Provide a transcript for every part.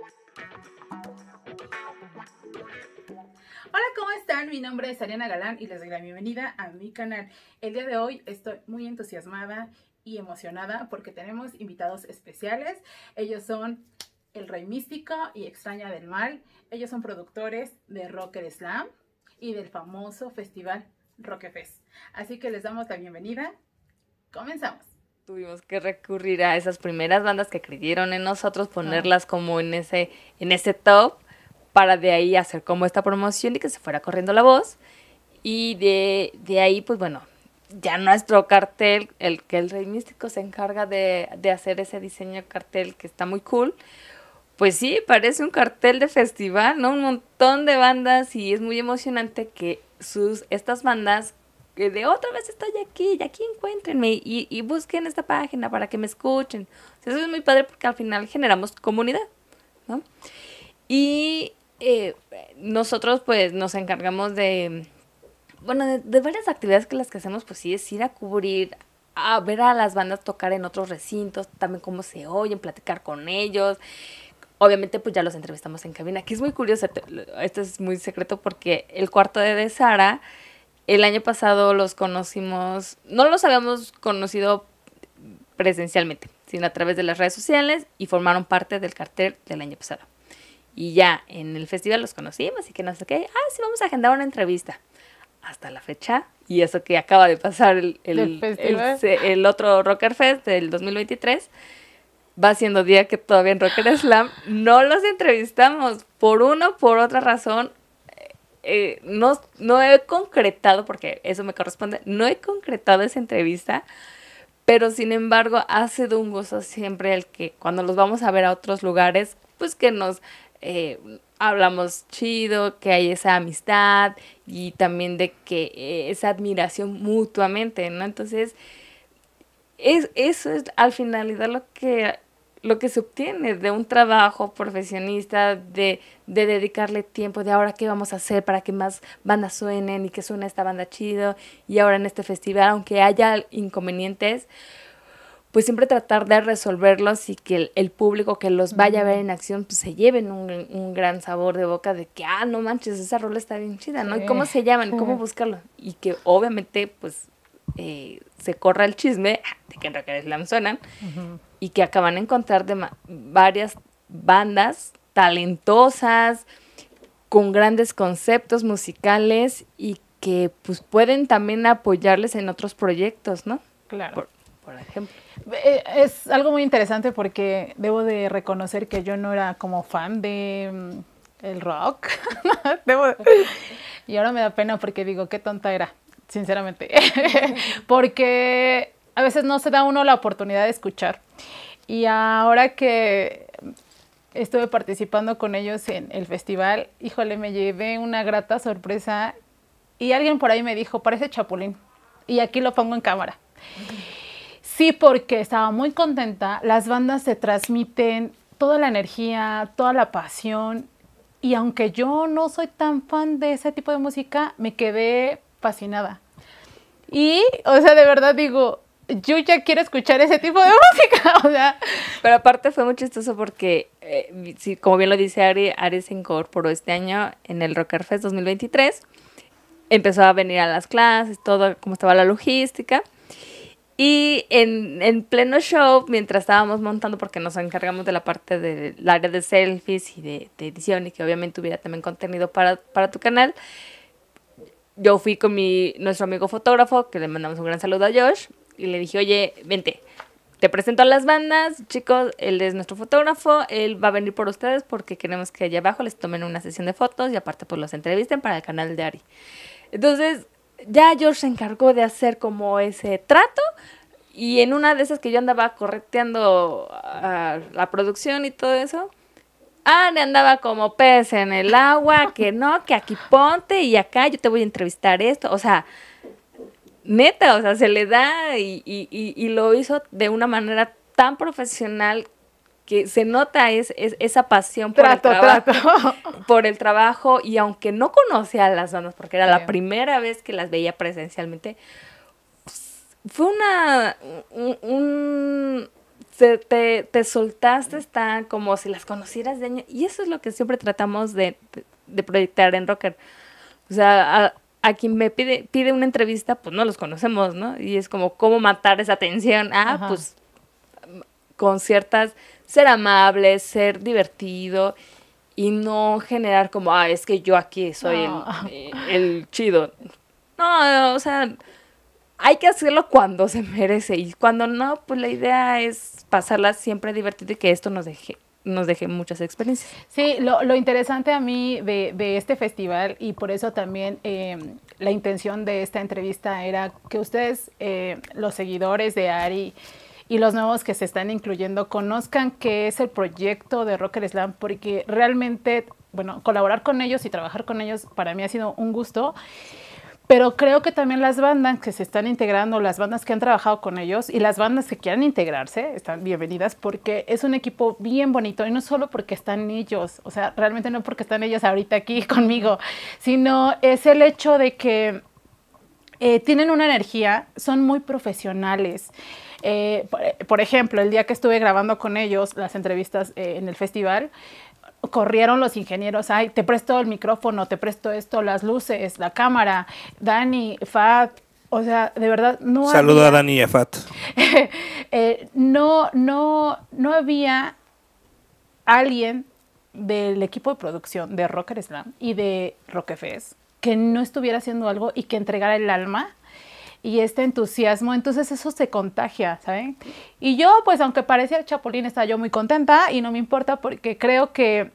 Hola, ¿cómo están? Mi nombre es Ariana Galán y les doy la bienvenida a mi canal. El día de hoy estoy muy entusiasmada y emocionada porque tenemos invitados especiales. Ellos son El Rey Místico y Extraña del Mal. Ellos son productores de Rocker Slam y del famoso festival Rockefest. Así que les damos la bienvenida. Comenzamos tuvimos que recurrir a esas primeras bandas que creyeron en nosotros, ponerlas como en ese, en ese top, para de ahí hacer como esta promoción y que se fuera corriendo la voz. Y de, de ahí, pues bueno, ya nuestro cartel, el que el Rey Místico se encarga de, de hacer ese diseño cartel que está muy cool. Pues sí, parece un cartel de festival, ¿no? Un montón de bandas y es muy emocionante que sus, estas bandas que de otra vez estoy aquí, y aquí encuéntrenme y, y, busquen esta página para que me escuchen. eso es muy padre porque al final generamos comunidad, ¿no? Y eh, nosotros pues nos encargamos de, bueno, de, varias actividades que las que hacemos pues sí es ir a cubrir, a ver a las bandas tocar en otros recintos, también cómo se oyen, platicar con ellos. Obviamente pues ya los entrevistamos en cabina, que es muy curioso, esto es muy secreto porque el cuarto de Sara el año pasado los conocimos, no los habíamos conocido presencialmente, sino a través de las redes sociales y formaron parte del cartel del año pasado. Y ya en el festival los conocimos y que no sé ah, sí, vamos a agendar una entrevista. Hasta la fecha, y eso que acaba de pasar el, otro Rocker Fest del 2023, va siendo día que todavía en Rocker Slam no los entrevistamos por una o por otra razón eh, no, no he concretado, porque eso me corresponde, no he concretado esa entrevista, pero sin embargo ha sido un gozo siempre el que cuando los vamos a ver a otros lugares, pues que nos eh, hablamos chido, que hay esa amistad y también de que eh, esa admiración mutuamente, ¿no? Entonces, es, eso es al finalidad lo que lo que se obtiene de un trabajo profesionista, de, de, dedicarle tiempo, de ahora qué vamos a hacer para que más bandas suenen y que suene esta banda chido, y ahora en este festival, aunque haya inconvenientes, pues siempre tratar de resolverlos y que el, público que los vaya a ver en acción pues, se lleven un, gran sabor de boca de que, ah, no manches, esa rola está bien chida, ¿no? ¿Y cómo se llaman? ¿Cómo buscarlo? Y que obviamente, pues, eh, se corra el chisme de que en Rock Slam suenan y que acaban de encontrar de varias bandas talentosas, con grandes conceptos musicales y que pues pueden también apoyarles en otros proyectos, ¿no? Claro. Por, ejemplo. Eh, es algo muy interesante porque debo de reconocer que yo no era como fan de mm, el rock. Y ahora me da pena porque digo, qué tonta era, sinceramente. porque a veces no se da uno la oportunidad de escuchar. Y ahora que estuve participando con ellos en el festival, híjole, me llevé una grata sorpresa y alguien por ahí me dijo, parece chapulín. Y aquí lo pongo en cámara. Sí, porque estaba muy contenta. Las bandas se transmiten toda la energía, toda la pasión. Y aunque yo no soy tan fan de ese tipo de música, me quedé fascinada. Y, o sea, de verdad digo, yo ya quiero escuchar ese tipo de música, o sea. Pero aparte fue muy chistoso porque, eh, como bien lo dice Ari, Ari se incorporó este año en el Rocker Fest 2023. Empezó a venir a las clases, todo, cómo estaba la logística. Y en, en, pleno show, mientras estábamos montando, porque nos encargamos de la parte del área de selfies y de, edición, y que obviamente hubiera también contenido para, para tu canal, yo fui con mi, nuestro amigo fotógrafo, que le mandamos un gran saludo a Josh, y le dije, oye, vente, te presento a las bandas, chicos, él es nuestro fotógrafo, él va a venir por ustedes porque queremos que allá abajo les tomen una sesión de fotos y aparte pues los entrevisten para el canal de Ari. Entonces, ya George se encargó de hacer como ese trato y en una de esas que yo andaba correteando la producción y todo eso, Ari andaba como pez en el agua, que no, que aquí ponte y acá yo te voy a entrevistar esto, o sea, neta, o sea, se le da y, lo hizo de una manera tan profesional que se nota es, esa pasión por el trabajo, por el trabajo y aunque no conocía a las donas porque era la primera vez que las veía presencialmente pues, fue una un, te, te, soltaste está como si las conocieras de año y eso es lo que siempre tratamos de, de proyectar en Rocker o sea a, a quien me pide, pide una entrevista, pues no los conocemos, ¿no? Y es como, ¿cómo matar esa tensión? Ah, pues con ciertas, ser amable, ser divertido y no generar como, ah, es que yo aquí soy el, eh, el, chido. No, o sea, hay que hacerlo cuando se merece y cuando no, pues la idea es pasarla siempre divertido y que esto nos deje nos deje muchas experiencias. Sí, lo, lo interesante a mí de, de, este festival y por eso también em, la intención de esta entrevista era que ustedes, eh, los seguidores de Ari, y los nuevos que se están incluyendo conozcan qué es el proyecto de Rocker Slam, porque realmente, bueno, colaborar con ellos y trabajar con ellos para mí ha sido un gusto pero creo que también las bandas que se están integrando, las bandas que han trabajado con ellos y las bandas que quieran integrarse están bienvenidas porque es un equipo bien bonito y no solo porque están ellos, o sea, realmente no porque están ellos ahorita aquí conmigo, sino es el hecho de que eh, tienen una energía, son muy profesionales. Eh, por, ejemplo, el día que estuve grabando con ellos las entrevistas eh, en el festival, corrieron los ingenieros, ay, te presto el micrófono, te presto esto, las luces, la cámara, Dani, Fat, o sea, de verdad no Saludo a Dani y a Fat. Eh, no, no, no había alguien del equipo de producción de Rocker Slam y de Roquefest que no estuviera haciendo algo y que entregara el alma y este entusiasmo, entonces eso se contagia, ¿saben? Y yo, pues aunque parecía el chapulín, estaba yo muy contenta y no me importa porque creo que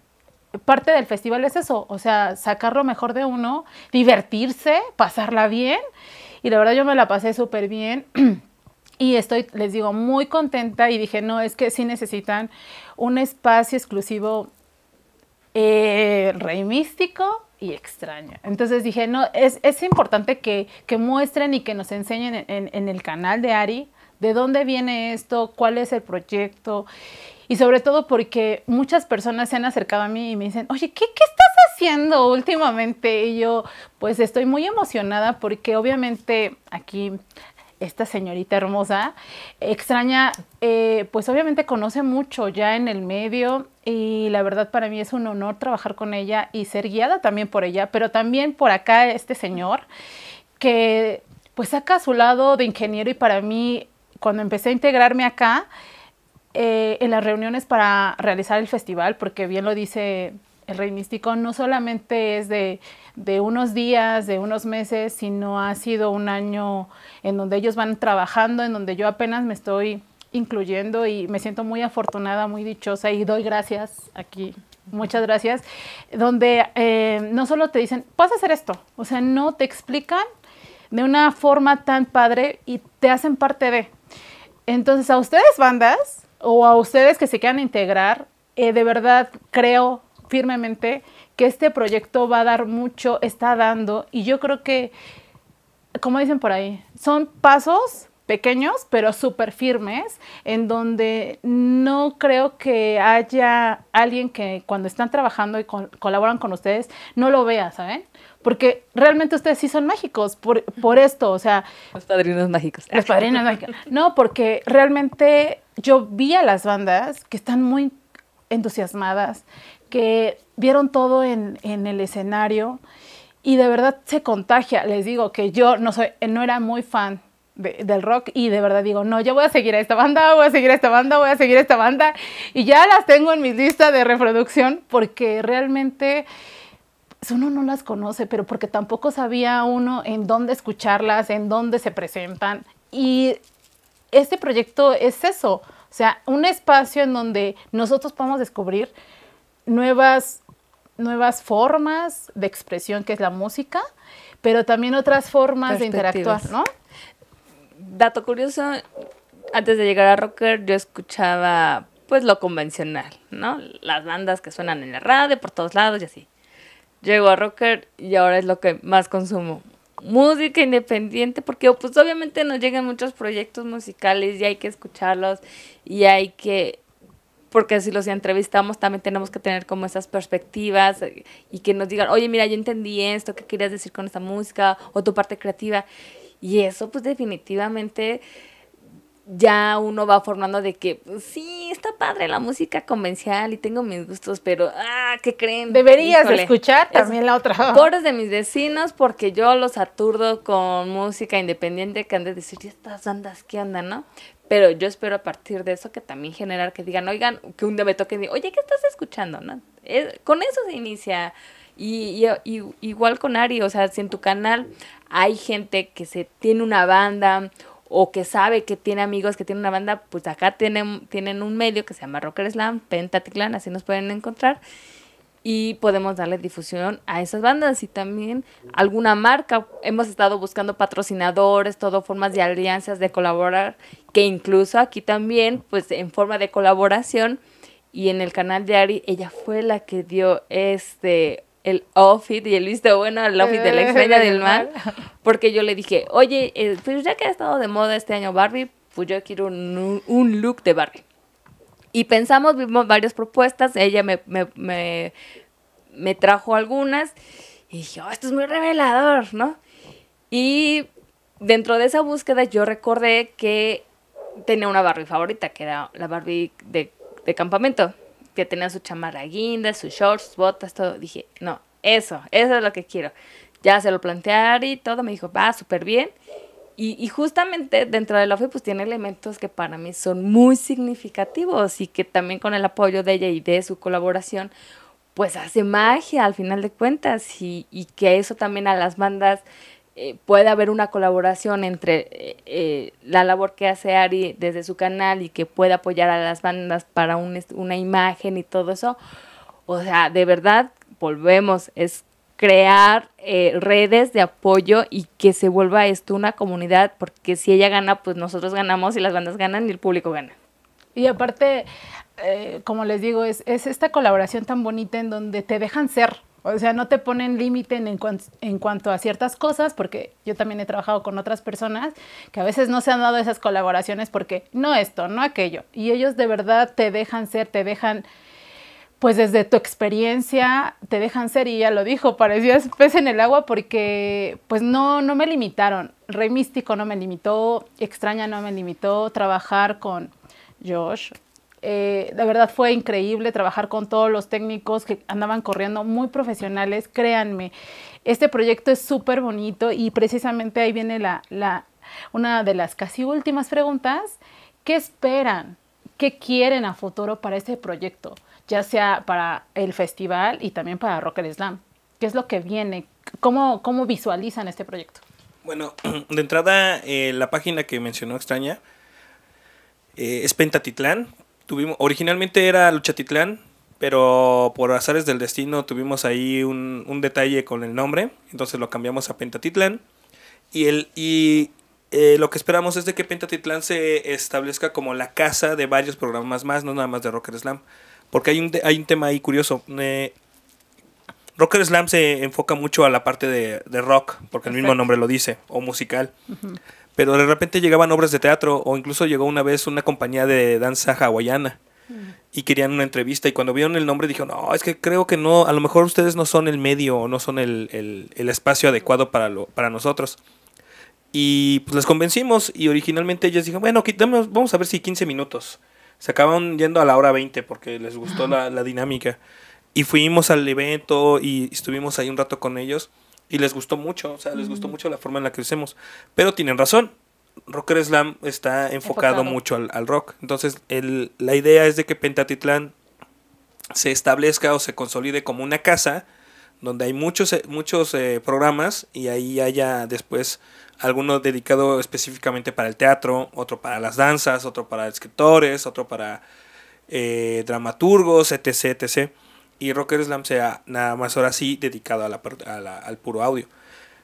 parte del festival es eso, o sea, sacar lo mejor de uno, divertirse, pasarla bien. Y la verdad yo me la pasé súper bien. Y estoy, les digo, muy contenta y dije, no, es que sí necesitan un espacio exclusivo, eh, rey místico, y extraña. Entonces dije, no, es, importante que, muestren y que nos enseñen en, el canal de Ari de dónde viene esto, cuál es el proyecto. Y sobre todo porque muchas personas se han acercado a mí y me dicen, oye, ¿qué, qué estás haciendo últimamente? Y yo, pues estoy muy emocionada porque obviamente aquí esta señorita hermosa, extraña, eh, pues obviamente conoce mucho ya en el medio y la verdad para mí es un honor trabajar con ella y ser guiada también por ella, pero también por acá este señor que pues saca a su lado de ingeniero y para mí cuando empecé a integrarme acá, eh, en las reuniones para realizar el festival, porque bien lo dice el reinístico no solamente es de, de, unos días, de unos meses, sino ha sido un año en donde ellos van trabajando, en donde yo apenas me estoy incluyendo y me siento muy afortunada, muy dichosa y doy gracias aquí. Muchas gracias. Donde eh, no solo te dicen, vas a hacer esto, o sea, no te explican de una forma tan padre y te hacen parte de. Entonces, a ustedes bandas o a ustedes que se quieran integrar, eh, de verdad creo firmemente que este proyecto va a dar mucho, está dando, y yo creo que, como dicen por ahí, son pasos pequeños, pero súper firmes, en donde no creo que haya alguien que cuando están trabajando y colaboran con ustedes no lo vea, ¿saben? Porque realmente ustedes sí son mágicos por, por esto, o sea... Los padrinos mágicos. Los padrinos mágicos. No, porque realmente yo vi a las bandas que están muy entusiasmadas, que vieron todo en, en, el escenario y de verdad se contagia. Les digo que yo no, soy, no era muy fan del rock y de verdad digo, no, yo voy a seguir a esta banda, voy a seguir a esta banda, voy a seguir a esta banda y ya las tengo en mi lista de reproducción porque realmente pues, uno no las conoce, pero porque tampoco sabía uno en dónde escucharlas, en dónde se presentan y este proyecto es eso, o sea, un espacio en donde nosotros podemos descubrir nuevas, nuevas formas de expresión que es la música, pero también otras formas de interactuar, ¿no? Dato curioso, antes de llegar a Rocker yo escuchaba pues lo convencional, ¿no? Las bandas que suenan en la radio, por todos lados y así. Llego a Rocker y ahora es lo que más consumo. Música independiente, porque pues, obviamente nos llegan muchos proyectos musicales y hay que escucharlos y hay que porque si los entrevistamos también tenemos que tener como esas perspectivas eh, y que nos digan, oye, mira, yo entendí esto, ¿qué querías decir con esta música? O tu parte creativa. Y eso pues definitivamente ya uno va formando de que pues, sí, padre la música convencional y tengo mis gustos, pero, ah, ¿qué creen? Deberías escuchar también la otra. Coros de mis vecinos porque yo los aturdo con música independiente que han de decir, ¿y estas bandas qué andan, no? Pero yo espero a partir de eso que también generar que digan, oigan, que un día me toquen, oye, ¿qué estás escuchando, no? con eso se inicia... Y, y, igual con Ari, o sea, si en tu canal hay gente que se tiene una banda o que sabe que tiene amigos que tiene una banda, pues acá tienen, tienen un medio que se llama Rocker Slam, Pentaticlan, así nos pueden encontrar y podemos darle difusión a esas bandas y también alguna marca. Hemos estado buscando patrocinadores, todo formas de alianzas de colaborar, que incluso aquí también, pues en forma de colaboración y en el canal de Ari, ella fue la que dio este el outfit y el visto bueno al outfit de la eh, extraña del mar porque yo le dije, oye, eh, pues ya que ha estado de moda este año Barbie, pues yo quiero un, un look de Barbie. Y pensamos, vimos varias propuestas, ella me, me, me, trajo algunas y dije, oh, esto es muy revelador, ¿no? Y dentro de esa búsqueda yo recordé que tenía una Barbie favorita, que era la Barbie de, de campamento que tenía su chamarra guinda, sus shorts, sus botas, todo. Dije, no, eso, eso es lo que quiero. Ya se lo planteé y todo, me dijo, va súper bien. Y, justamente dentro del office pues tiene elementos que para mí son muy significativos y que también con el apoyo de ella y de su colaboración pues hace magia al final de cuentas y, y que eso también a las bandas eh, puede haber una colaboración entre eh, eh, la labor que hace Ari desde su canal y que pueda apoyar a las bandas para una imagen y todo eso. O sea, de verdad, volvemos, es crear redes de apoyo y que se vuelva esto una comunidad, porque si ella gana, pues nosotros ganamos y las bandas ganan y el público gana. Y aparte, como les digo, es esta colaboración tan bonita en donde te dejan ser, o sea, no te ponen límite en, en, cuanto a ciertas cosas, porque yo también he trabajado con otras personas que a veces no se han dado esas colaboraciones porque no esto, no aquello. Y ellos de verdad te dejan ser, te dejan, pues desde tu experiencia, te dejan ser. Y ya lo dijo, parecías pez en el agua porque pues no, no me limitaron. Rey Místico no me limitó, Extraña no me limitó, trabajar con Josh, la eh, verdad fue increíble trabajar con todos los técnicos que andaban corriendo, muy profesionales, créanme. Este proyecto es súper bonito y precisamente ahí viene la, una de las casi últimas preguntas. ¿Qué esperan? ¿Qué quieren a futuro para este proyecto? Ya sea para el festival y también para Rocker Slam. ¿Qué es lo que viene? ¿Cómo, cómo visualizan este proyecto? Bueno, de entrada, eh, la página que mencionó extraña, eh, es Pentatitlán, originalmente era Lucha Titlán, pero por azares del destino tuvimos ahí un, un detalle con el nombre, entonces lo cambiamos a Pentatitlán. Y, el, y eh, lo que esperamos es de que Pentatitlán se establezca como la casa de varios programas más, no nada más de Rocker Slam. Porque hay un, hay un tema ahí curioso. Eh, Rocker Slam se enfoca mucho a la parte de, rock, porque el mismo nombre lo dice, o musical pero de repente llegaban obras de teatro o incluso llegó una vez una compañía de danza hawaiana mm. y querían una entrevista y cuando vieron el nombre dijeron, no, es que creo que no, a lo mejor ustedes no son el medio o no son el, espacio adecuado para, para nosotros. Y pues las convencimos y originalmente ellos dijeron, bueno, quitamos, vamos a ver si 15 minutos. Se acabaron yendo a la hora 20 porque les gustó la, la dinámica. Y fuimos al evento y estuvimos ahí un rato con ellos. Y les gustó mucho, o sea, les gustó mucho la forma en la que lo hacemos. Pero tienen razón. Rocker Slam está enfocado, mucho al, rock. Entonces, el, la idea es de que Pentatitlán se establezca o se consolide como una casa donde hay muchos, eh, muchos eh, programas y ahí haya después alguno dedicado específicamente para el teatro, otro para las danzas, otro para escritores, otro para eh, dramaturgos, etc, etc y Rocker Slam sea nada más ahora sí dedicado al puro audio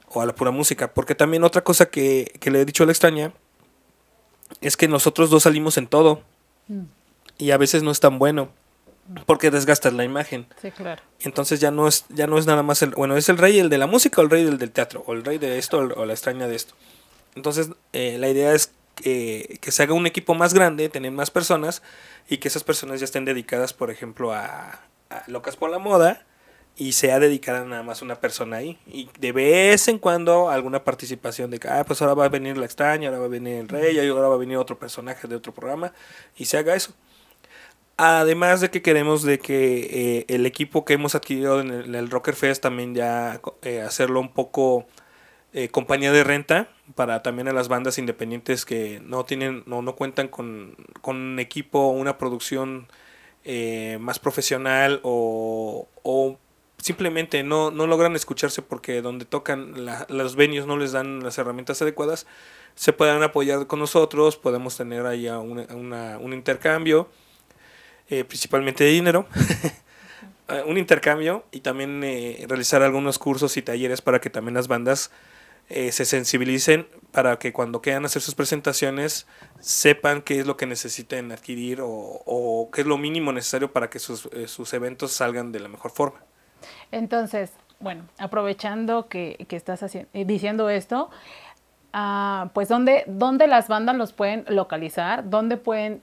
o a la pura música. Porque también otra cosa que, le he dicho a la extraña es que nosotros dos salimos en todo mm. y a veces no es tan bueno porque desgastas la imagen. Sí, claro. Entonces ya no es ya no es nada más el bueno, es el rey el de la música o el rey del, del teatro o el rey de esto o la extraña de esto. Entonces eh, la idea es que se haga un equipo más grande, tener más personas y que esas personas ya estén dedicadas, por ejemplo, a, locas por la moda y sea dedicada nada más una persona ahí. Y de vez en cuando alguna participación de que, ah, pues ahora va a venir la extraña, ahora va a venir el rey, ahora va a venir otro personaje de otro programa y se haga eso. Además de que queremos de que eh, el equipo que hemos adquirido en el, Rocker Fest también ya eh, hacerlo un poco eh, compañía de renta para también a las bandas independientes que no tienen no, cuentan con, con un equipo o una producción eh, más profesional o, simplemente no, no, logran escucharse porque donde tocan los venios no les dan las herramientas adecuadas, se puedan apoyar con nosotros, podemos tener ahí un intercambio, eh, principalmente de dinero. un intercambio y también eh, realizar algunos cursos y talleres para que también las bandas eh, se sensibilicen para que cuando quieran hacer sus presentaciones sepan qué es lo que necesiten adquirir o, qué es lo mínimo necesario para que sus, eh, sus, eventos salgan de la mejor forma. Entonces, bueno, aprovechando que, estás eh, diciendo esto, ah, pues dónde, las bandas los pueden localizar, dónde pueden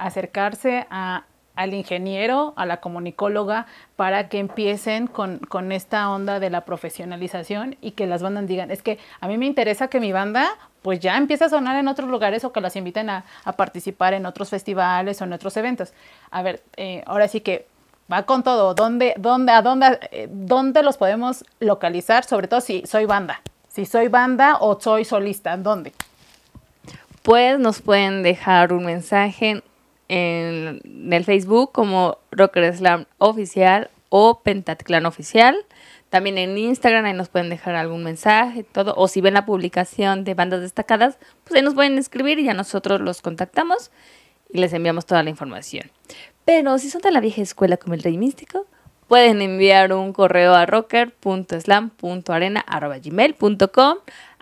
acercarse a al ingeniero, a la comunicóloga, para que empiecen con, con, esta onda de la profesionalización y que las bandas digan, es que a mí me interesa que mi banda pues ya empiece a sonar en otros lugares o que las inviten a, participar en otros festivales o en otros eventos. A ver, eh, ahora sí que va con todo, ¿dónde, dónde, a dónde, eh, dónde los podemos localizar? Sobre todo si soy banda, si soy banda o soy solista, ¿dónde? Pues nos pueden dejar un mensaje en, el Facebook como Rocker Slam Oficial o Pentatclan Oficial. También en Instagram, ahí nos pueden dejar algún mensaje, todo. O si ven la publicación de bandas destacadas, pues ahí nos pueden escribir y ya nosotros los contactamos y les enviamos toda la información. Pero si son de la vieja escuela como el Rey Místico, pueden enviar un correo a rocker.slam.arena.gmail.com.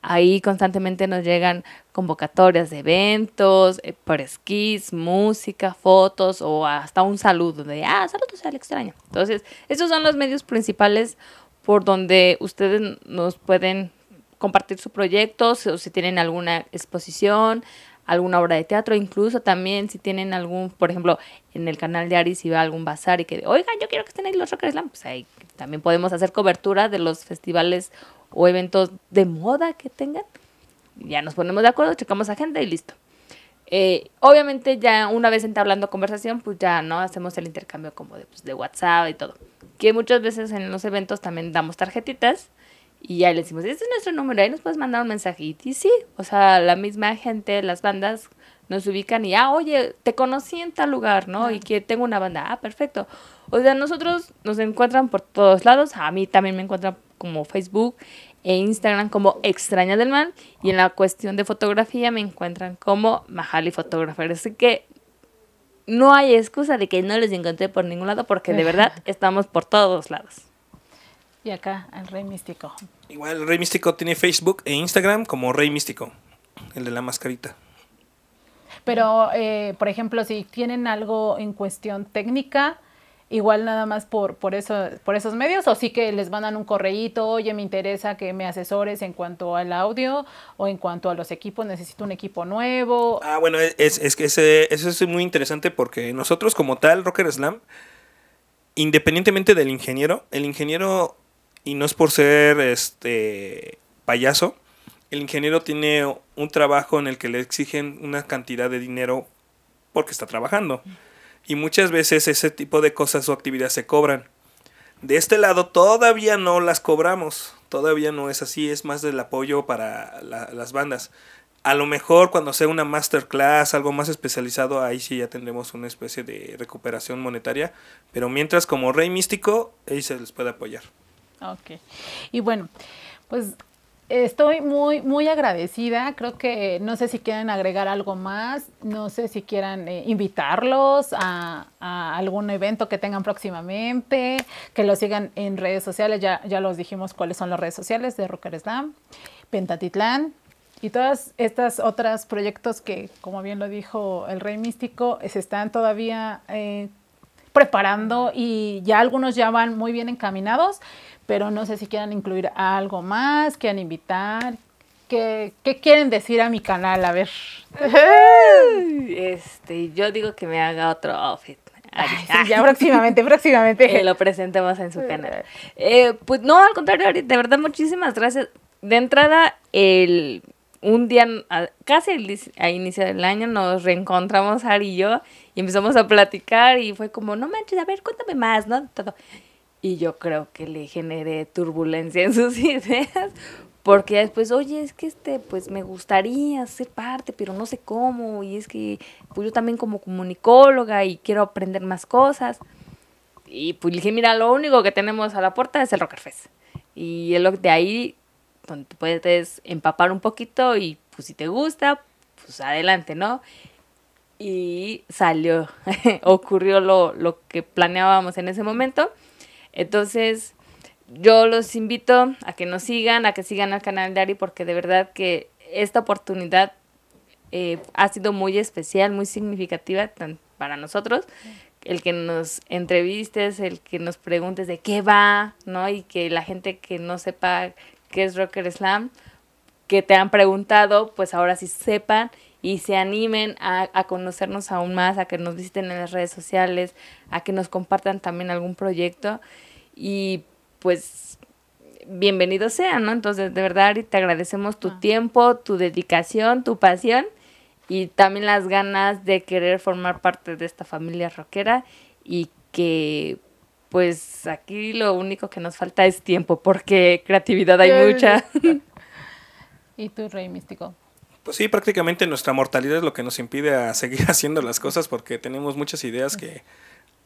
Ahí constantemente nos llegan convocatorias de eventos, eh, esquís, música, fotos o hasta un saludo de, ah, saludos al extraño. Entonces, esos son los medios principales por donde ustedes nos pueden compartir su proyecto, si, o si tienen alguna exposición, alguna obra de teatro, incluso también si tienen algún, por ejemplo, en el canal de Ari si va algún bazar y que, oiga, yo quiero que estén ahí los Rocker pues ahí también podemos hacer cobertura de los festivales o eventos de moda que tengan ya nos ponemos de acuerdo, checamos agenda y listo. Eh, obviamente ya una vez entablando conversación, pues ya no hacemos el intercambio como pues, de, WhatsApp y todo. Que muchas veces en los eventos también damos tarjetitas y ya le decimos, este es nuestro número, ahí nos puedes mandar un mensaje. Y sí, o sea, la misma gente, las bandas nos ubican y, ah, oye, te conocí en tal lugar, ¿no? Y que tengo una banda, ah, perfecto. O sea, nosotros nos encuentran por todos lados, a mí también me encuentran como Facebook, e Instagram como Extraña del Mal y en la cuestión de fotografía me encuentran como majali Photographer. Así que no hay excusa de que no los encontré por ningún lado porque de verdad estamos por todos lados. Y acá, el Rey Místico. Igual, el Rey Místico tiene Facebook e Instagram como Rey Místico, el de la mascarita. Pero, eh, por ejemplo, si tienen algo en cuestión técnica, igual nada más por, por, eso, por esos medios o sí que les mandan un correíto, oye, me interesa que me asesores en cuanto al audio o en cuanto a los equipos, necesito un equipo nuevo. Ah, bueno, es, que ese, eso es muy interesante porque nosotros como tal, Rocker Slam, independientemente del ingeniero, el ingeniero, y no es por ser este payaso, el ingeniero tiene un trabajo en el que le exigen una cantidad de dinero porque está trabajando y muchas veces ese tipo de cosas o actividades se cobran. De este lado todavía no las cobramos, todavía no es así, es más del apoyo para las bandas. A lo mejor cuando sea una masterclass, algo más especializado, ahí sí ya tendremos una especie de recuperación monetaria, pero mientras como rey místico, ahí se les puede apoyar. Ok, y bueno, pues estoy muy, muy agradecida. Creo que eh, no sé si quieren agregar algo más, no sé si quieran eh, invitarlos a, algún evento que tengan próximamente, que lo sigan en redes sociales. Ya, los dijimos cuáles son las redes sociales de Rocker Pentatitlán. Y todas estas otras proyectos que, como bien lo dijo el Rey Místico, se están todavía eh, preparando y ya algunos ya van muy bien encaminados pero no sé si quieran incluir algo más, quieran invitar, ¿Qué, quieren decir a mi canal? A ver. Este, yo digo que me haga otro outfit. ya próximamente, próximamente. Que lo presentemos en su canal. Eh, pues no, al contrario, de verdad, muchísimas gracias. De entrada, el un día, casi a inicio del año, nos reencontramos Ari y yo y empezamos a platicar y fue como, no manches, a ver, cuéntame más, ¿no? Todo y yo creo que le generé turbulencia en sus ideas porque después, oye, es que este, pues me gustaría ser parte, pero no sé cómo, y es que pues yo también como comunicóloga y quiero aprender más cosas. Y pues dije, mira, lo único que tenemos a la puerta es el Rocker Y es de ahí donde puedes empapar un poquito y pues si te gusta, pues adelante, ¿no? Y salió, ocurrió lo, lo que planeábamos en ese momento entonces, yo los invito a que nos sigan, a que sigan al canal de Ari, porque de verdad que esta oportunidad eh, ha sido muy especial, muy significativa para nosotros. El que nos entrevistes, el que nos preguntes de qué va, ¿no? Y que la gente que no sepa qué es Rocker Slam, que te han preguntado, pues ahora sí sepan y se animen a, conocernos aún más, a que nos visiten en las redes sociales, a que nos compartan también algún proyecto y pues bienvenido sean, ¿no? Entonces, de verdad, te agradecemos tu ah. tiempo, tu dedicación, tu pasión y también las ganas de querer formar parte de esta familia rockera y que pues aquí lo único que nos falta es tiempo porque creatividad hay mucha. ¿Y tú, Rey Místico? Pues sí, prácticamente nuestra mortalidad es lo que nos impide a seguir haciendo las cosas porque tenemos muchas ideas que...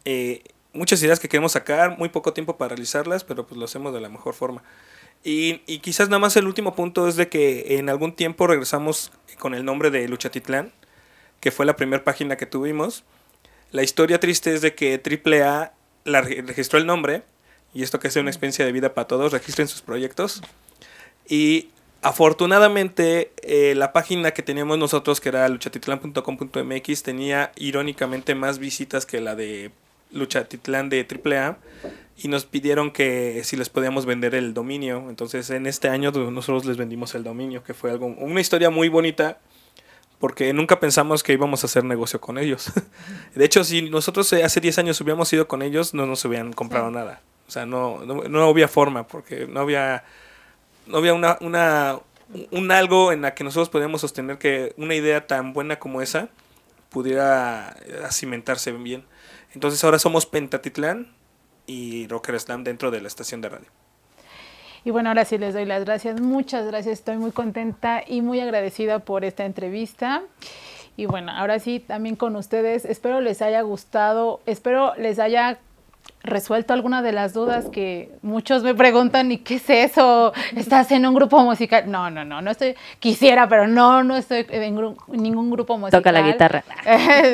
Eh, muchas ideas que queremos sacar, muy poco tiempo para realizarlas, pero pues lo hacemos de la mejor forma. Y, quizás nada más el último punto es de que en algún tiempo regresamos con el nombre de Luchatitlán, que fue la primera página que tuvimos. La historia triste es de que AAA la registró el nombre, y esto que sea una experiencia de vida para todos, registren sus proyectos. Y Afortunadamente, eh, la página que teníamos nosotros, que era luchatitlan.com.mx, tenía irónicamente más visitas que la de Luchatitlán de AAA y nos pidieron que si les podíamos vender el dominio. Entonces, en este año nosotros les vendimos el dominio, que fue algo, una historia muy bonita porque nunca pensamos que íbamos a hacer negocio con ellos. De hecho, si nosotros eh, hace 10 años hubiéramos ido con ellos, no nos hubieran comprado nada. O sea, no, no había forma, porque no había no había una, una, un algo en la que nosotros podíamos sostener que una idea tan buena como esa pudiera eh, cimentarse bien. Entonces ahora somos Pentatitlán y Rocker Slam dentro de la estación de radio. Y bueno, ahora sí les doy las gracias. Muchas gracias. Estoy muy contenta y muy agradecida por esta entrevista. Y bueno, ahora sí, también con ustedes. Espero les haya gustado, espero les haya resuelto alguna de las dudas que muchos me preguntan, ¿y qué es eso? ¿Estás en un grupo musical? No, no, no, no estoy, quisiera, pero no, no estoy en ningún grupo musical. Toca la guitarra.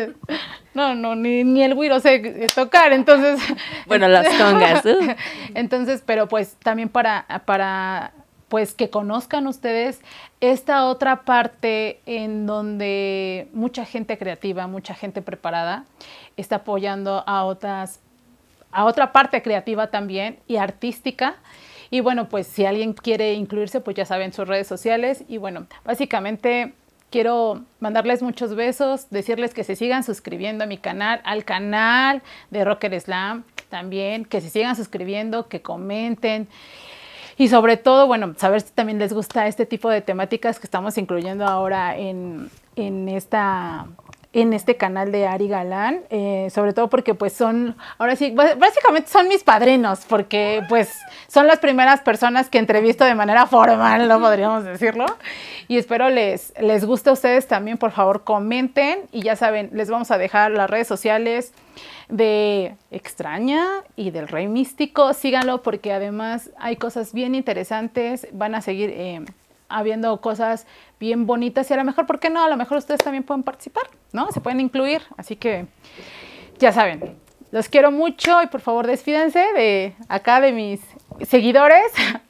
no, no, ni, el güiro sé tocar, entonces... Bueno, las congas. ¿eh? entonces, pero pues también para, para pues que conozcan ustedes esta otra parte en donde mucha gente creativa, mucha gente preparada está apoyando a otras a otra parte creativa también y artística. Y bueno, pues si alguien quiere incluirse, pues ya saben sus redes sociales. Y bueno, básicamente quiero mandarles muchos besos, decirles que se sigan suscribiendo a mi canal, al canal de Rocker Slam también, que se sigan suscribiendo, que comenten. Y sobre todo, bueno, saber si también les gusta este tipo de temáticas que estamos incluyendo ahora en, en esta en este canal de Ari Galán, eh, sobre todo porque pues son, ahora sí, básicamente son mis padrinos, porque pues son las primeras personas que entrevisto de manera formal, ¿no podríamos decirlo? Y espero les, les guste a ustedes también, por favor comenten y ya saben, les vamos a dejar las redes sociales de Extraña y del Rey Místico, síganlo porque además hay cosas bien interesantes, van a seguir... Eh, habiendo cosas bien bonitas y a lo mejor, ¿por qué no? A lo mejor ustedes también pueden participar, ¿no? Se pueden incluir, así que ya saben, los quiero mucho y por favor desvídense de acá de mis seguidores.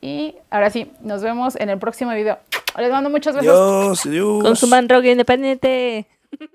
Y ahora sí, nos vemos en el próximo video. Les mando muchos besos. Dios, Dios. Consuman rock independiente.